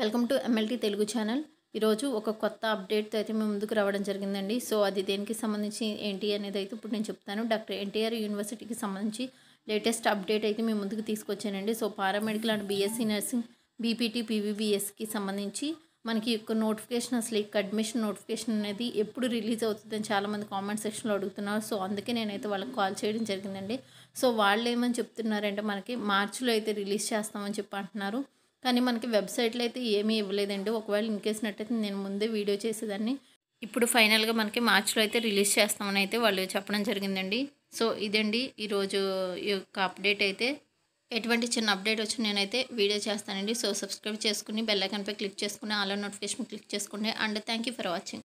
welcome to MLT Telugu channel ఈరోజు ఒక కొత్త అప్డేట్తో అయితే మేము ముందుకు రావడం జరిగిందండి సో అది దేనికి సంబంధించి ఏంటి అనేది అయితే ఇప్పుడు నేను చెప్తాను డాక్టర్ ఎన్టీఆర్ యూనివర్సిటీకి సంబంధించి లేటెస్ట్ అప్డేట్ అయితే మేము ముందుకు తీసుకొచ్చానండి so paramedical and BSc nursing BPT పీవీబీఎస్కి సంబంధించి మనకి యొక్క నోటిఫికేషన్ అసలు ఇక అడ్మిషన్ నోటిఫికేషన్ అనేది ఎప్పుడు రిలీజ్ అవుతుందని చాలామంది కామెంట్ సెక్షన్లో అడుగుతున్నారు సో అందుకే నేనైతే వాళ్ళకి కాల్ చేయడం జరిగిందండి సో వాళ్ళు ఏమని చెప్తున్నారంటే మనకి మార్చిలో అయితే రిలీజ్ చేస్తామని చెప్పి అంటున్నారు కానీ మనకి వెబ్సైట్లో అయితే ఏమీ ఇవ్వలేదండి ఒకవేళ నట్టయితే నేను ముందే వీడియో చేసేదాన్ని ఇప్పుడు ఫైనల్గా మనకి మార్చ్లో అయితే రిలీజ్ చేస్తామని అయితే వాళ్ళు చెప్పడం జరిగిందండి సో ఇదండి ఈరోజు ఈ యొక్క అప్డేట్ అయితే ఎటువంటి చిన్న అప్డేట్ వచ్చి నేనైతే వీడియో చేస్తానండి సో సబ్స్క్రైబ్ చేసుకుని బెల్లైకన్పై క్లిక్ చేసుకుని ఆల్ నోటిఫికేషన్ క్లిక్ చేసుకోండి అండ్ థ్యాంక్ ఫర్ వాచింగ్